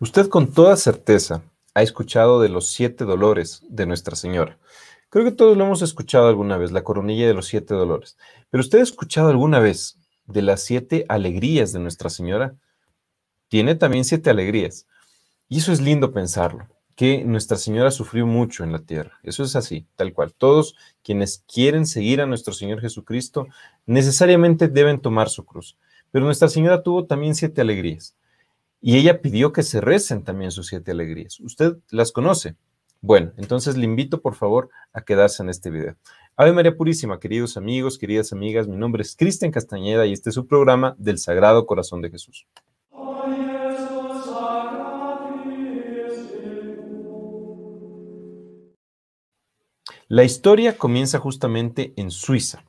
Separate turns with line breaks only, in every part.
Usted con toda certeza ha escuchado de los siete dolores de Nuestra Señora. Creo que todos lo hemos escuchado alguna vez, la coronilla de los siete dolores. Pero usted ha escuchado alguna vez de las siete alegrías de Nuestra Señora. Tiene también siete alegrías. Y eso es lindo pensarlo, que Nuestra Señora sufrió mucho en la tierra. Eso es así, tal cual. Todos quienes quieren seguir a nuestro Señor Jesucristo necesariamente deben tomar su cruz. Pero Nuestra Señora tuvo también siete alegrías y ella pidió que se recen también sus siete alegrías. Usted las conoce. Bueno, entonces le invito por favor a quedarse en este video. Ave María Purísima, queridos amigos, queridas amigas, mi nombre es Cristian Castañeda y este es su programa del Sagrado Corazón de Jesús. La historia comienza justamente en Suiza,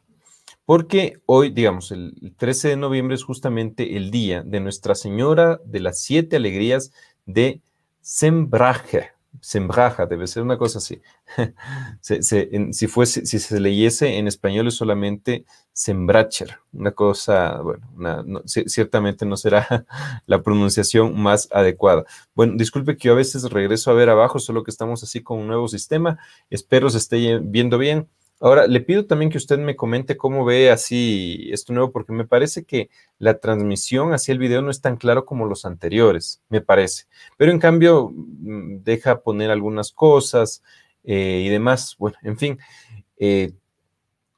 porque hoy, digamos, el 13 de noviembre es justamente el día de Nuestra Señora de las Siete Alegrías de Sembraje. Sembraja, debe ser una cosa así. si, se leyese en español es solamente Sembracher, una cosa, bueno, ciertamente no será la pronunciación más adecuada. Bueno, disculpe que yo a veces regreso a ver abajo, solo que estamos así con un nuevo sistema. Espero se esté viendo bien. Ahora, le pido también que usted me comente cómo ve así esto nuevo, porque me parece que la transmisión hacia el video no es tan claro como los anteriores, me parece. Pero en cambio, mm, deja poner algunas cosas eh, y demás. Bueno, en fin, eh,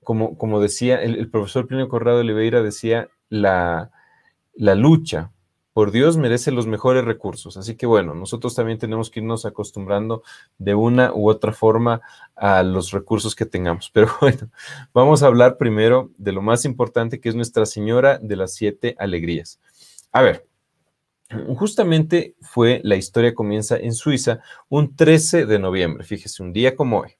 como, como, decía el, profesor Plinio Corrado Oliveira, decía la, la lucha por Dios, merece los mejores recursos. Así que bueno, nosotros también tenemos que irnos acostumbrando de una u otra forma a los recursos que tengamos. Pero bueno, vamos a hablar primero de lo más importante que es Nuestra Señora de las Siete Alegrías. A ver, justamente fue, la historia comienza en Suiza un 13 de noviembre, fíjese, un día como hoy.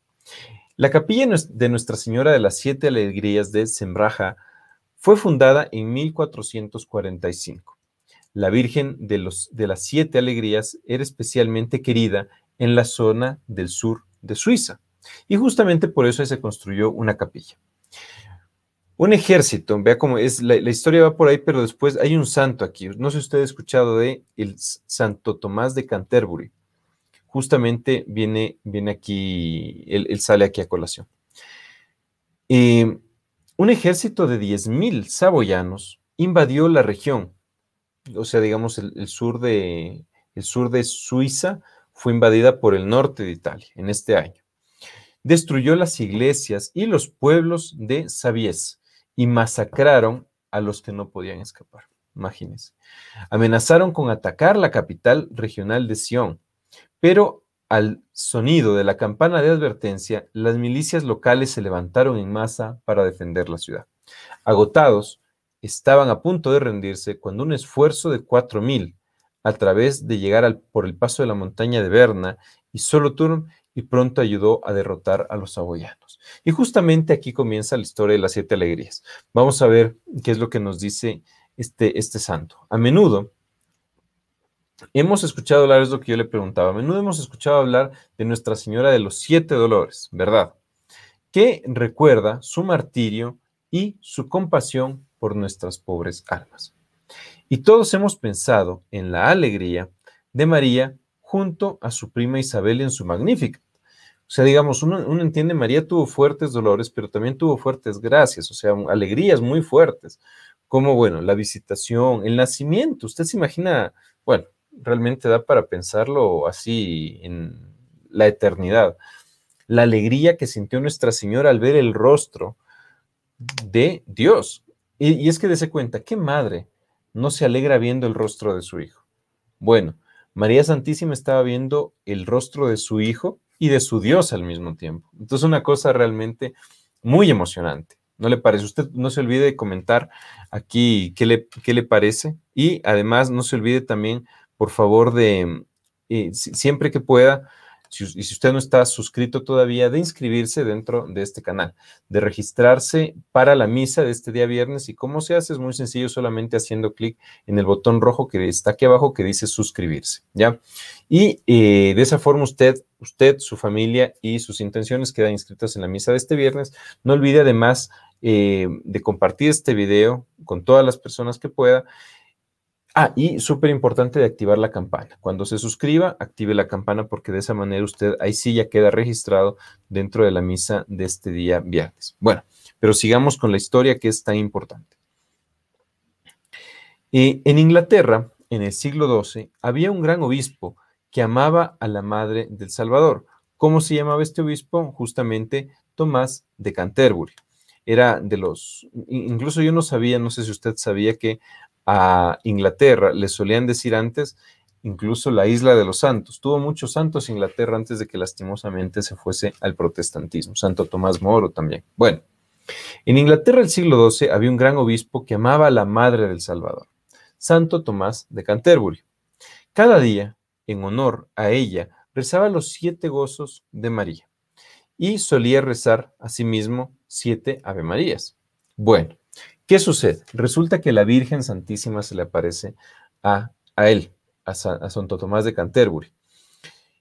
La capilla de Nuestra Señora de las Siete Alegrías de Sembraja fue fundada en 1445 la Virgen de, las Siete Alegrías era especialmente querida en la zona del sur de Suiza. Y justamente por eso se construyó una capilla. Un ejército, vea cómo es, la, historia va por ahí, pero después hay un santo aquí. No sé si usted ha escuchado de el Santo Tomás de Canterbury. Justamente viene, viene aquí, él, sale aquí a colación. Eh, un ejército de 10.000 saboyanos invadió la región o sea, digamos, el, sur de, el sur de Suiza fue invadida por el norte de Italia en este año. Destruyó las iglesias y los pueblos de Sabies y masacraron a los que no podían escapar. Imagínense. Amenazaron con atacar la capital regional de Sion, pero al sonido de la campana de advertencia, las milicias locales se levantaron en masa para defender la ciudad. Agotados, estaban a punto de rendirse cuando un esfuerzo de cuatro mil a través de llegar por el paso de la montaña de Berna y turno y pronto ayudó a derrotar a los saboyanos. Y justamente aquí comienza la historia de las siete alegrías. Vamos a ver qué es lo que nos dice este, este santo. A menudo hemos escuchado hablar, es lo que yo le preguntaba, a menudo hemos escuchado hablar de Nuestra Señora de los siete dolores, ¿verdad? Que recuerda su martirio y su compasión por nuestras pobres almas. Y todos hemos pensado en la alegría de María junto a su prima Isabel en su magnífica. O sea, digamos, uno, entiende, María tuvo fuertes dolores, pero también tuvo fuertes gracias, o sea, alegrías muy fuertes, como, bueno, la visitación, el nacimiento. Usted se imagina, bueno, realmente da para pensarlo así en la eternidad. La alegría que sintió Nuestra Señora al ver el rostro de Dios, y, es que dése cuenta, ¿qué madre no se alegra viendo el rostro de su hijo? Bueno, María Santísima estaba viendo el rostro de su hijo y de su Dios al mismo tiempo. Entonces, una cosa realmente muy emocionante. ¿No le parece? Usted no se olvide de comentar aquí qué le, le parece. Y además, no se olvide también, por favor, de eh, siempre que pueda, y si usted no está suscrito todavía, de inscribirse dentro de este canal, de registrarse para la misa de este día viernes. ¿Y cómo se hace? Es muy sencillo, solamente haciendo clic en el botón rojo que está aquí abajo que dice suscribirse, ¿ya? Y eh, de esa forma usted usted, su familia y sus intenciones quedan inscritas en la misa de este viernes. No olvide además eh, de compartir este video con todas las personas que pueda Ah, y súper importante de activar la campana. Cuando se suscriba, active la campana porque de esa manera usted ahí sí ya queda registrado dentro de la misa de este día viernes. Bueno, pero sigamos con la historia que es tan importante. Eh, en Inglaterra, en el siglo XII, había un gran obispo que amaba a la madre del Salvador. ¿Cómo se llamaba este obispo? Justamente Tomás de Canterbury. Era de los, incluso yo no sabía, no sé si usted sabía que a Inglaterra. Le solían decir antes incluso la isla de los santos. Tuvo muchos santos Inglaterra antes de que lastimosamente se fuese al protestantismo. Santo Tomás Moro también. Bueno, en Inglaterra del siglo XII había un gran obispo que amaba a la Madre del Salvador, Santo Tomás de Canterbury. Cada día, en honor a ella, rezaba los siete gozos de María y solía rezar asimismo siete avemarías. Bueno, ¿Qué sucede? Resulta que la Virgen Santísima se le aparece a, él, a, Santo Tomás de Canterbury.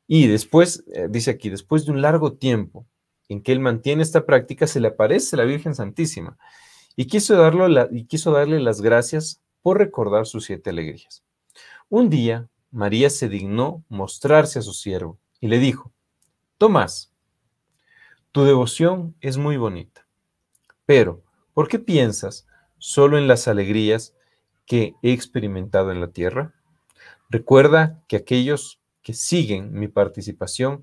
Y después, eh, dice aquí, después de un largo tiempo en que él mantiene esta práctica, se le aparece la Virgen Santísima y quiso, y quiso darle las gracias por recordar sus siete alegrías. Un día, María se dignó mostrarse a su siervo y le dijo, Tomás, tu devoción es muy bonita, pero ¿por qué piensas solo en las alegrías que he experimentado en la tierra? Recuerda que aquellos que siguen mi participación,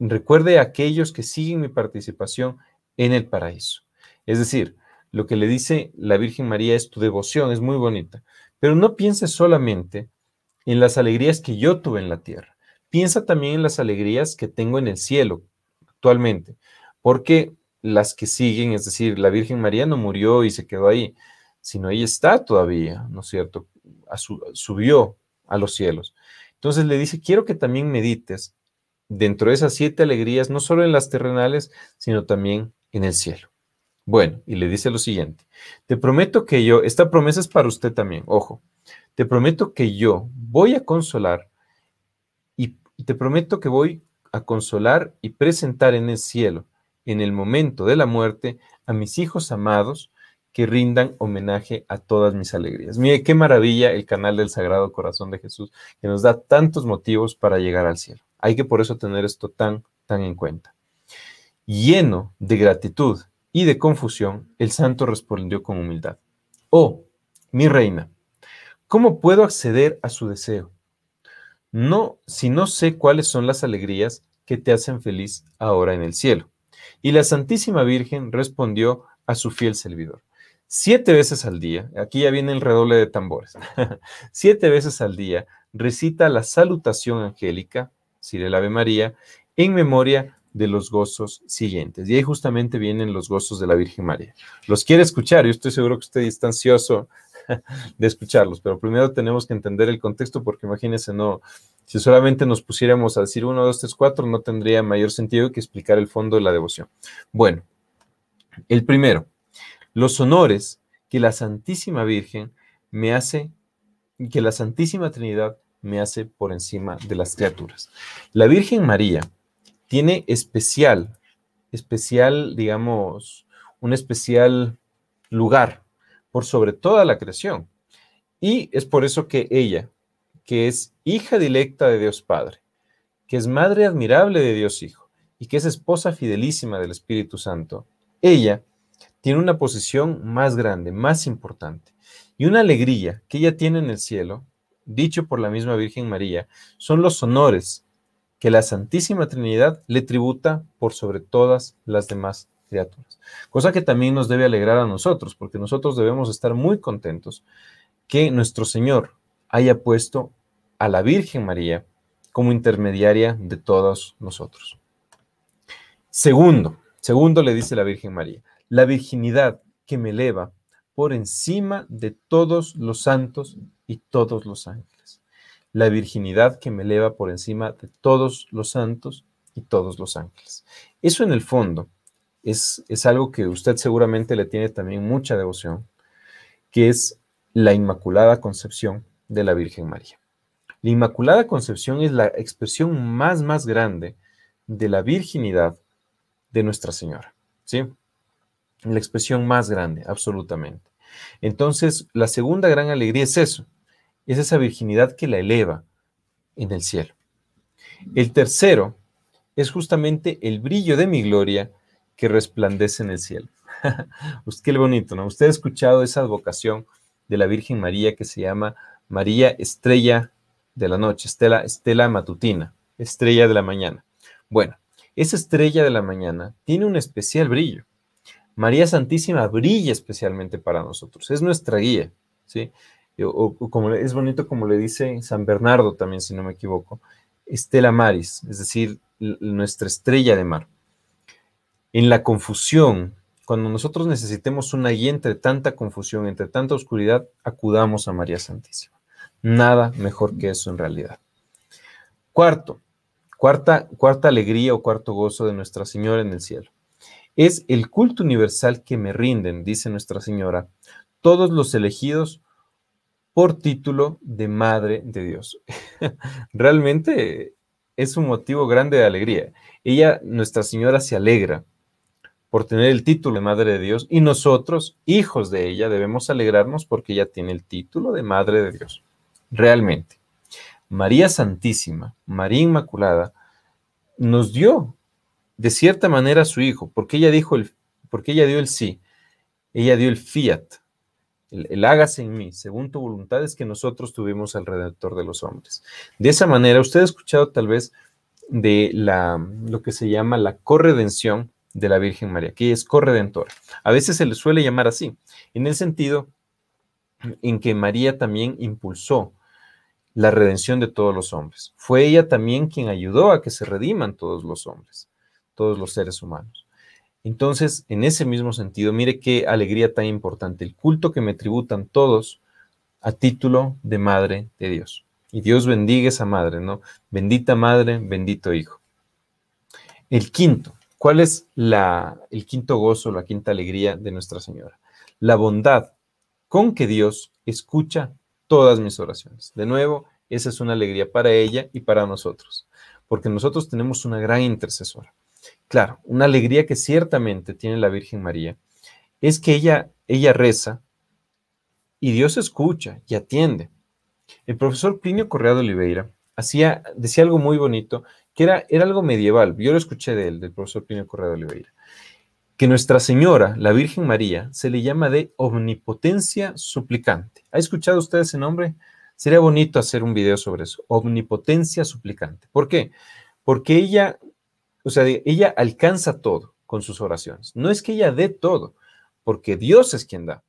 recuerde a aquellos que siguen mi participación en el paraíso. Es decir, lo que le dice la Virgen María es tu devoción, es muy bonita, pero no piense solamente en las alegrías que yo tuve en la tierra, piensa también en las alegrías que tengo en el cielo actualmente, porque las que siguen, es decir, la Virgen María no murió y se quedó ahí, sino ella está todavía, ¿no es cierto? subió a los cielos. Entonces le dice, quiero que también medites dentro de esas siete alegrías, no solo en las terrenales, sino también en el cielo. Bueno, y le dice lo siguiente, te prometo que yo, esta promesa es para usted también, ojo, te prometo que yo voy a consolar y te prometo que voy a consolar y presentar en el cielo en el momento de la muerte a mis hijos amados que rindan homenaje a todas mis alegrías. Mire, qué maravilla el canal del Sagrado Corazón de Jesús, que nos da tantos motivos para llegar al cielo. Hay que por eso tener esto tan, tan en cuenta. Lleno de gratitud y de confusión, el santo respondió con humildad. Oh, mi reina, ¿cómo puedo acceder a su deseo? No, si no sé cuáles son las alegrías que te hacen feliz ahora en el cielo. Y la Santísima Virgen respondió a su fiel servidor. Siete veces al día, aquí ya viene el redoble de tambores, siete veces al día recita la salutación angélica, si del Ave María, en memoria de los gozos siguientes. Y ahí justamente vienen los gozos de la Virgen María. Los quiere escuchar, yo estoy seguro que usted está ansioso de escucharlos, pero primero tenemos que entender el contexto porque imagínense, no, si solamente nos pusiéramos a decir uno 2, 3, cuatro no tendría mayor sentido que explicar el fondo de la devoción. Bueno, el primero, los honores que la Santísima Virgen me hace, que la Santísima Trinidad me hace por encima de las criaturas. La Virgen María tiene especial, especial, digamos, un especial lugar por sobre toda la creación. Y es por eso que ella, que es hija directa de Dios Padre, que es madre admirable de Dios Hijo y que es esposa fidelísima del Espíritu Santo, ella tiene una posición más grande, más importante. Y una alegría que ella tiene en el cielo, dicho por la misma Virgen María, son los honores que la Santísima Trinidad le tributa por sobre todas las demás criaturas. Cosa que también nos debe alegrar a nosotros, porque nosotros debemos estar muy contentos que nuestro Señor haya puesto a la Virgen María como intermediaria de todos nosotros. Segundo, segundo le dice la Virgen María, la virginidad que me eleva por encima de todos los santos y todos los ángeles. La virginidad que me eleva por encima de todos los santos y todos los ángeles. Eso en el fondo es, algo que usted seguramente le tiene también mucha devoción, que es la Inmaculada Concepción de la Virgen María. La Inmaculada Concepción es la expresión más, más grande de la virginidad de Nuestra Señora, ¿sí? La expresión más grande, absolutamente. Entonces, la segunda gran alegría es eso, es esa virginidad que la eleva en el cielo. El tercero es justamente el brillo de mi gloria que resplandece en el cielo. Usted, pues, qué bonito, ¿no? Usted ha escuchado esa advocación de la Virgen María que se llama María Estrella de la Noche, Estela, Estela Matutina, Estrella de la Mañana. Bueno, esa Estrella de la Mañana tiene un especial brillo. María Santísima brilla especialmente para nosotros, es nuestra guía, ¿sí? como es bonito como le dice San Bernardo también, si no me equivoco, Estela Maris, es decir, nuestra estrella de mar en la confusión, cuando nosotros necesitemos una guía entre tanta confusión, entre tanta oscuridad, acudamos a María Santísima. Nada mejor que eso en realidad. Cuarto, cuarta, cuarta alegría o cuarto gozo de Nuestra Señora en el cielo. Es el culto universal que me rinden, dice Nuestra Señora, todos los elegidos por título de Madre de Dios. Realmente es un motivo grande de alegría. Ella, Nuestra Señora, se alegra por tener el título de Madre de Dios y nosotros, hijos de ella, debemos alegrarnos porque ella tiene el título de Madre de Dios, realmente. María Santísima, María Inmaculada, nos dio de cierta manera a su hijo, porque ella dijo el, porque ella dio el sí, ella dio el fiat, el, hágase en mí, según tu voluntad es que nosotros tuvimos al redentor de los hombres. De esa manera, usted ha escuchado tal vez de la, lo que se llama la corredención, de la Virgen María, que es corredentora. A veces se le suele llamar así, en el sentido en que María también impulsó la redención de todos los hombres. Fue ella también quien ayudó a que se rediman todos los hombres, todos los seres humanos. Entonces, en ese mismo sentido, mire qué alegría tan importante, el culto que me tributan todos a título de Madre de Dios. Y Dios bendiga esa Madre, ¿no? Bendita Madre, bendito Hijo. El quinto, ¿Cuál es la, el quinto gozo, la quinta alegría de Nuestra Señora? La bondad con que Dios escucha todas mis oraciones. De nuevo, esa es una alegría para ella y para nosotros, porque nosotros tenemos una gran intercesora. Claro, una alegría que ciertamente tiene la Virgen María es que ella, ella reza y Dios escucha y atiende. El profesor Plinio Correa de Oliveira hacía, decía algo muy bonito que era, era algo medieval, yo lo escuché de él, del profesor Pino Correa de Oliveira, que Nuestra Señora, la Virgen María, se le llama de omnipotencia suplicante. ¿Ha escuchado usted ese nombre? Sería bonito hacer un video sobre eso, omnipotencia suplicante. ¿Por qué? Porque ella, o sea, ella alcanza todo con sus oraciones. No es que ella dé todo, porque Dios es quien da.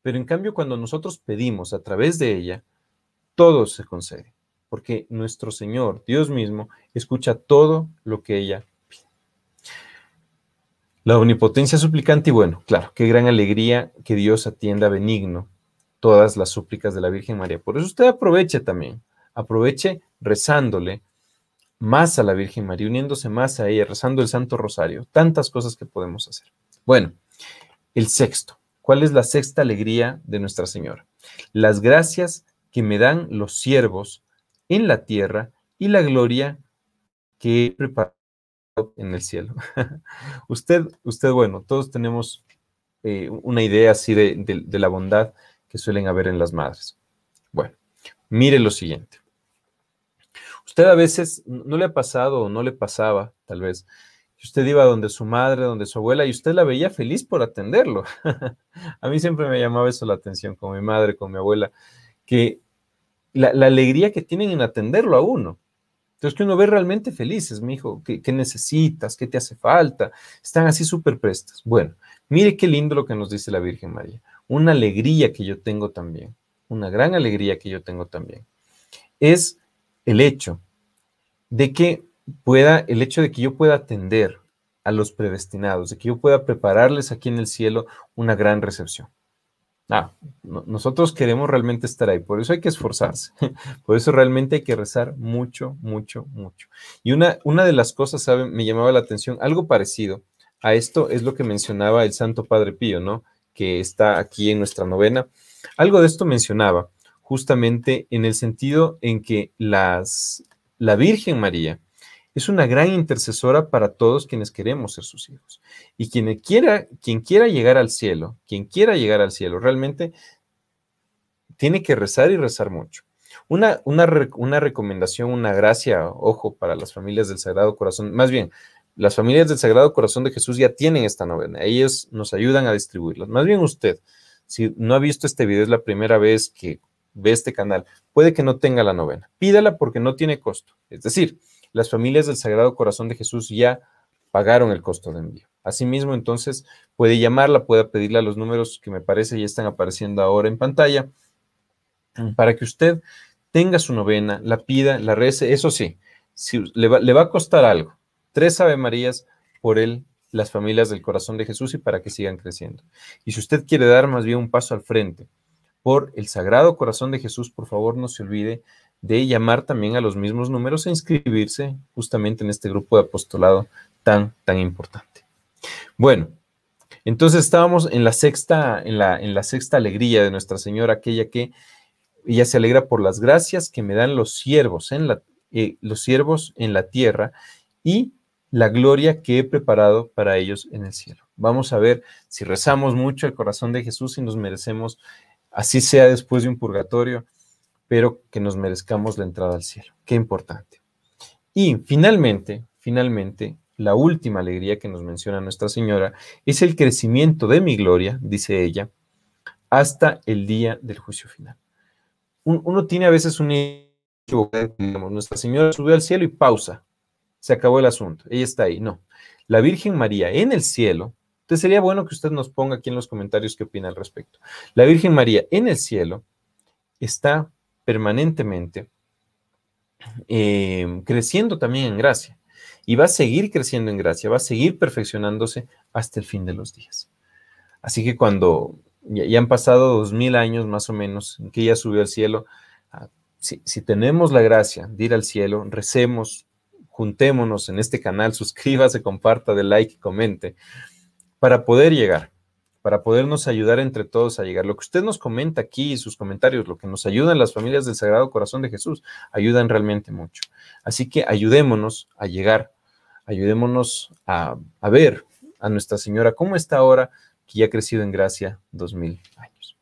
Pero en cambio, cuando nosotros pedimos a través de ella, todo se concede porque nuestro Señor, Dios mismo, escucha todo lo que ella pide. La omnipotencia suplicante y bueno, claro, qué gran alegría que Dios atienda benigno todas las súplicas de la Virgen María. Por eso usted aproveche también, aproveche rezándole más a la Virgen María, uniéndose más a ella, rezando el Santo Rosario, tantas cosas que podemos hacer. Bueno, el sexto, ¿cuál es la sexta alegría de Nuestra Señora? Las gracias que me dan los siervos en la tierra y la gloria que he preparado en el cielo. usted, usted, bueno, todos tenemos eh, una idea así de, de la bondad que suelen haber en las madres. Bueno, mire lo siguiente. Usted a veces no le ha pasado o no le pasaba, tal vez, que usted iba donde su madre, donde su abuela, y usted la veía feliz por atenderlo. a mí siempre me llamaba eso la atención con mi madre, con mi abuela, que la, alegría que tienen en atenderlo a uno. Entonces, que uno ve realmente felices, mi hijo, ¿qué, qué necesitas? ¿Qué te hace falta? Están así súper prestas. Bueno, mire qué lindo lo que nos dice la Virgen María. Una alegría que yo tengo también, una gran alegría que yo tengo también, es el hecho de que pueda, el hecho de que yo pueda atender a los predestinados, de que yo pueda prepararles aquí en el cielo una gran recepción. Ah, nosotros queremos realmente estar ahí, por eso hay que esforzarse, por eso realmente hay que rezar mucho, mucho, mucho. Y una, una de las cosas, ¿saben? Me llamaba la atención, algo parecido a esto es lo que mencionaba el Santo Padre Pío, ¿no? Que está aquí en nuestra novena. Algo de esto mencionaba, justamente en el sentido en que las, la Virgen María, es una gran intercesora para todos quienes queremos ser sus hijos. Y quien quiera, quien quiera llegar al cielo, quien quiera llegar al cielo, realmente tiene que rezar y rezar mucho. Una, una, una recomendación, una gracia, ojo, para las familias del Sagrado Corazón, más bien, las familias del Sagrado Corazón de Jesús ya tienen esta novena, ellos nos ayudan a distribuirla. Más bien usted, si no ha visto este video, es la primera vez que ve este canal, puede que no tenga la novena. Pídala porque no tiene costo. Es decir, las familias del Sagrado Corazón de Jesús ya pagaron el costo de envío. Asimismo, entonces, puede llamarla, puede pedirle a los números que me parece ya están apareciendo ahora en pantalla, mm, para que usted tenga su novena, la pida, la rece. Eso sí, si le, va, a costar algo. Tres Ave Marías por él, las familias del corazón de Jesús y para que sigan creciendo. Y si usted quiere dar más bien un paso al frente por el Sagrado Corazón de Jesús, por favor no se olvide de llamar también a los mismos números e inscribirse justamente en este grupo de apostolado tan, tan importante. Bueno, entonces estábamos en la sexta, en la, en la sexta alegría de Nuestra Señora, aquella que ella se alegra por las gracias que me dan los siervos en la, eh, los siervos en la tierra y la gloria que he preparado para ellos en el cielo. Vamos a ver si rezamos mucho el corazón de Jesús y nos merecemos, así sea después de un purgatorio, pero que nos merezcamos la entrada al cielo. Qué importante. Y finalmente, finalmente, la última alegría que nos menciona Nuestra Señora es el crecimiento de mi gloria, dice ella, hasta el día del juicio final. Uno tiene a veces un digamos, Nuestra Señora subió al cielo y pausa, se acabó el asunto, ella está ahí. No, la Virgen María en el cielo, entonces sería bueno que usted nos ponga aquí en los comentarios qué opina al respecto. La Virgen María en el cielo está permanentemente, em, creciendo también en gracia. Y va a seguir creciendo en gracia, va a seguir perfeccionándose hasta el fin de los días. Así que cuando ya, han pasado dos mil años más o menos que ya subió al cielo, ah, si, si tenemos la gracia de ir al cielo, recemos, juntémonos en este canal, suscríbase, comparta, de like, comente, para poder llegar para podernos ayudar entre todos a llegar. Lo que usted nos comenta aquí, y sus comentarios, lo que nos ayudan las familias del Sagrado Corazón de Jesús, ayudan realmente mucho. Así que ayudémonos a llegar, ayudémonos a, ver a Nuestra Señora cómo está ahora que ya ha crecido en gracia dos mil años.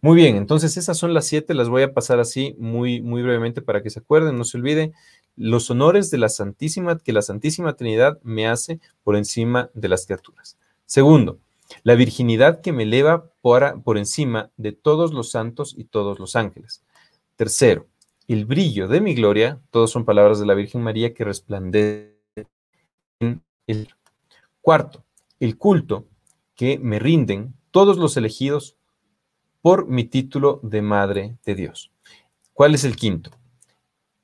Muy bien, entonces esas son las siete, las voy a pasar así muy, muy brevemente para que se acuerden, no se olvide los honores de la Santísima, que la Santísima Trinidad me hace por encima de las criaturas. Segundo, la virginidad que me eleva por, encima de todos los santos y todos los ángeles. Tercero, el brillo de mi gloria, todos son palabras de la Virgen María que resplandece en el. Cuarto, el culto que me rinden todos los elegidos por mi título de Madre de Dios. ¿Cuál es el quinto?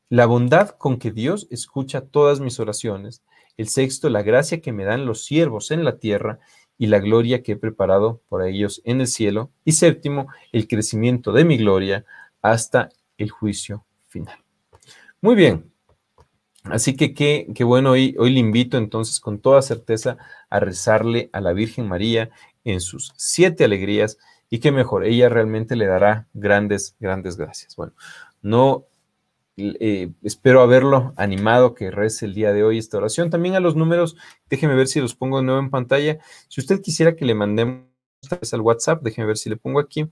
La bondad con que Dios escucha todas mis oraciones. El sexto, la gracia que me dan los siervos en la tierra y la gloria que he preparado para ellos en el cielo. Y séptimo, el crecimiento de mi gloria hasta el juicio final. Muy bien. Así que qué, bueno, hoy, hoy le invito entonces con toda certeza a rezarle a la Virgen María en sus siete alegrías y qué mejor, ella realmente le dará grandes, grandes gracias. Bueno, no eh, espero haberlo animado que rece el día de hoy esta oración. También a los números, déjeme ver si los pongo de nuevo en pantalla. Si usted quisiera que le mandemos al WhatsApp, déjeme ver si le pongo aquí.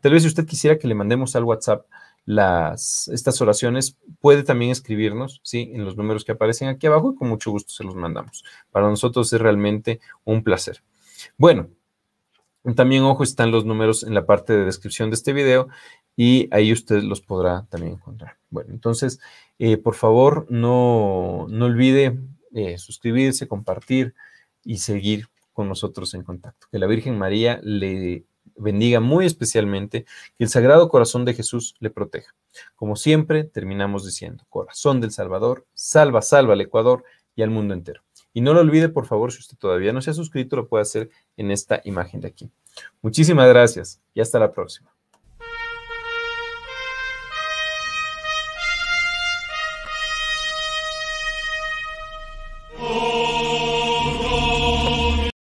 Tal vez si usted quisiera que le mandemos al WhatsApp las, estas oraciones, puede también escribirnos, ¿sí? En los números que aparecen aquí abajo y con mucho gusto se los mandamos. Para nosotros es realmente un placer. Bueno, también, ojo, están los números en la parte de descripción de este video y ahí usted los podrá también encontrar. Bueno, entonces, eh, por favor, no, no olvide eh, suscribirse, compartir y seguir con nosotros en contacto. Que la Virgen María le bendiga muy especialmente, que el Sagrado Corazón de Jesús le proteja. Como siempre, terminamos diciendo, Corazón del Salvador, salva, salva al Ecuador y al mundo entero. Y no lo olvide, por favor, si usted todavía no se ha suscrito, lo puede hacer en esta imagen de aquí. Muchísimas gracias y hasta la próxima.